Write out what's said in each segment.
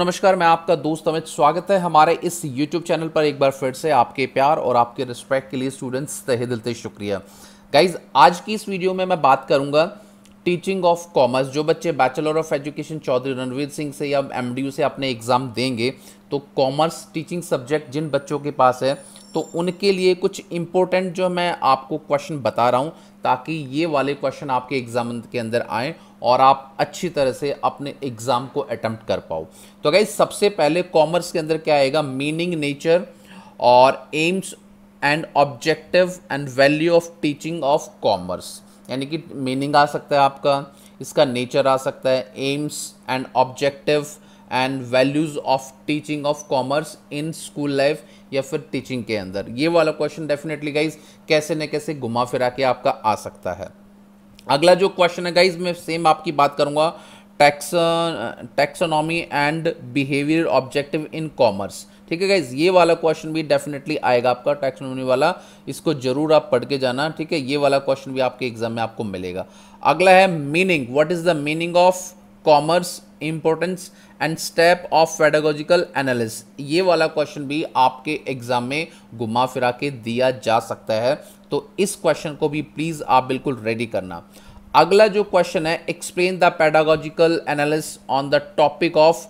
नमस्कार मैं आपका दोस्त अमित स्वागत है हमारे इस YouTube चैनल पर एक बार फिर से आपके प्यार और आपके रिस्पेक्ट के लिए स्टूडेंट्स तहे दिल से शुक्रिया गाइज आज की इस वीडियो में मैं बात करूंगा टीचिंग ऑफ कॉमर्स जो बच्चे bachelor of education Chaudhary Ranveer Singh से या एम से अपने एग्ज़ाम देंगे तो कॉमर्स टीचिंग सब्जेक्ट जिन बच्चों के पास है तो उनके लिए कुछ इम्पोर्टेंट जो मैं आपको क्वेश्चन बता रहा हूँ ताकि ये वाले क्वेश्चन आपके एग्ज़ाम के अंदर आएँ और आप अच्छी तरह से अपने एग्ज़ाम को अटम्प्ट कर पाओ तो गाइज सबसे पहले कॉमर्स के अंदर क्या आएगा मीनिंग नेचर और aims and objective and value of teaching of commerce यानी कि मीनिंग आ सकता है आपका इसका नेचर आ सकता है aims and objective and values of teaching of commerce in school life या फिर टीचिंग के अंदर ये वाला क्वेश्चन डेफिनेटली गाइज कैसे न कैसे घुमा फिरा के आपका आ सकता है अगला जो क्वेश्चन है गाइज मैं सेम आपकी बात करूंगा tax taxonomy and behaviour objective in commerce ठीक है गाइज ये वाला क्वेश्चन भी डेफिनेटली आएगा आपका टैक्सोनॉमी वाला इसको जरूर आप पढ़ के जाना ठीक है ये वाला क्वेश्चन भी आपके एग्जाम में आपको मिलेगा अगला है meaning what is the meaning of commerce importance and step of pedagogical analysis ये वाला क्वेश्चन भी आपके एग्जाम में घुमा फिरा के दिया जा सकता है तो इस क्वेश्चन को भी प्लीज़ आप बिल्कुल रेडी करना अगला जो क्वेश्चन है explain the pedagogical analysis on the topic of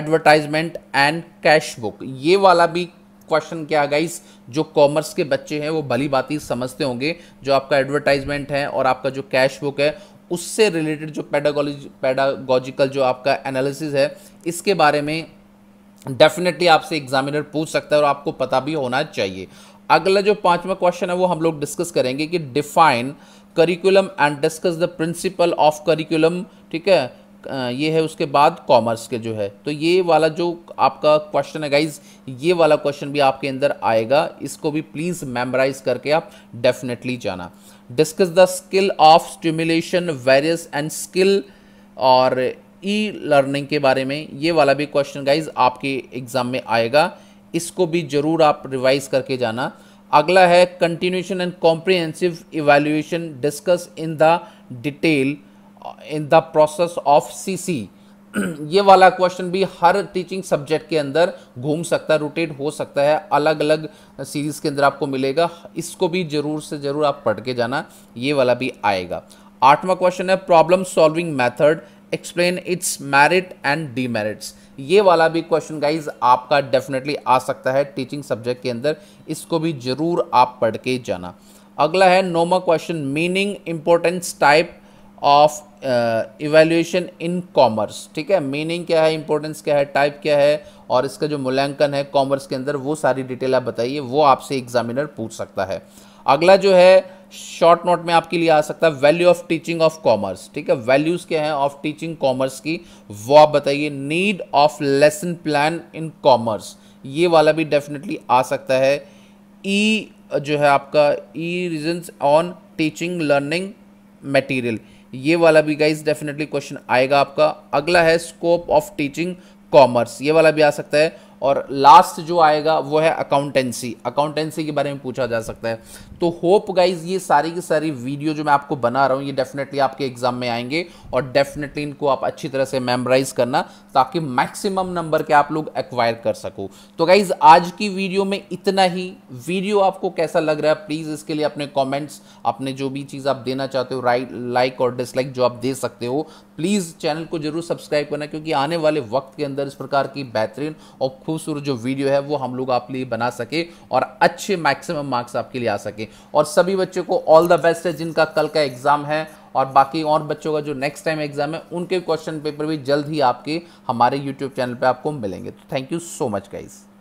advertisement and cash book ये वाला भी क्वेश्चन क्या गाइस जो कॉमर्स के बच्चे हैं वो भली बात ही समझते होंगे जो आपका एडवर्टाइजमेंट है और आपका जो कैश बुक है उससे रिलेटेड जो पैडागोलॉज पैडागोजिकल जो आपका एनालिसिस है इसके बारे में डेफिनेटली आपसे एग्जामिनर पूछ सकता है और आपको पता भी होना चाहिए अगला जो पांचवा क्वेश्चन है वो हम लोग डिस्कस करेंगे कि define curriculum and discuss the principle of curriculum ठीक है ये है उसके बाद कॉमर्स के जो है तो ये वाला जो आपका क्वेश्चन है गाइज ये वाला क्वेश्चन भी आपके अंदर आएगा इसको भी प्लीज़ मेमोराइज करके आप डेफिनेटली जाना discuss the skill of stimulation various and skill और ई e लर्निंग के बारे में ये वाला भी क्वेश्चन गाइज आपके एग्ज़ाम में आएगा इसको भी ज़रूर आप रिवाइज करके जाना अगला है continuous and comprehensive evaluation discuss in the detail in the process of C ये वाला क्वेश्चन भी हर टीचिंग सब्जेक्ट के अंदर घूम सकता है रोटेट हो सकता है अलग अलग सीरीज के अंदर आपको मिलेगा इसको भी जरूर से जरूर आप पढ़ के जाना ये वाला भी आएगा आठवां क्वेश्चन है problem solving method explain its merit and demerits ये वाला भी क्वेश्चन गाइज आपका डेफिनेटली आ सकता है टीचिंग सब्जेक्ट के अंदर इसको भी जरूर आप पढ़ के जाना अगला है नोमा question meaning importance type of evaluation in commerce ठीक है मीनिंग क्या है इंपॉर्टेंस क्या है टाइप क्या है और इसका जो मूल्यांकन है कॉमर्स के अंदर वो सारी डिटेल आप बताइए वो आपसे एग्जामिनर पूछ सकता है अगला जो है शॉर्ट नोट में आपके लिए आ सकता है value of teaching of commerce ठीक है वैल्यूज क्या है ऑफ टीचिंग कॉमर्स की वो आप बताइए need of lesson plan in commerce ये वाला भी डेफिनेटली आ सकता है ई e, जो है आपका e region on teaching learning material ये वाला भी गाइज डेफिनेटली क्वेश्चन आएगा आपका अगला है स्कोप ऑफ टीचिंग कॉमर्स ये वाला भी आ सकता है और लास्ट जो आएगा वो है अकाउंटेंसी अकाउंटेंसी के बारे में पूछा जा सकता है तो होप गाइज ये सारी की सारी वीडियो जो मैं आपको बना रहा हूँ ये डेफिनेटली आपके एग्जाम में आएंगे और डेफिनेटली इनको आप अच्छी तरह से मेमोराइज करना ताकि मैक्सिमम नंबर के आप लोग एक्वायर कर सको तो गाइज आज की वीडियो में इतना ही वीडियो आपको कैसा लग रहा है प्लीज़ इसके लिए अपने कॉमेंट्स अपने जो भी चीज़ आप देना चाहते हो राइट लाइक और डिसलाइक जो आप दे सकते हो प्लीज़ चैनल को जरूर सब्सक्राइब करना क्योंकि आने वाले वक्त के अंदर इस प्रकार की बेहतरीन और खूबसूरत जो वीडियो है वो हम लोग आपके लिए बना सके और अच्छे मैक्सिमम मार्क्स आपके लिए आ सके और सभी बच्चों को ऑल द बेस्ट है जिनका कल का एग्ज़ाम है और बाकी और बच्चों का जो नेक्स्ट टाइम एग्ज़ाम है उनके क्वेश्चन पेपर भी जल्द ही आपके हमारे यूट्यूब चैनल पर आपको मिलेंगे तो thank you so much guys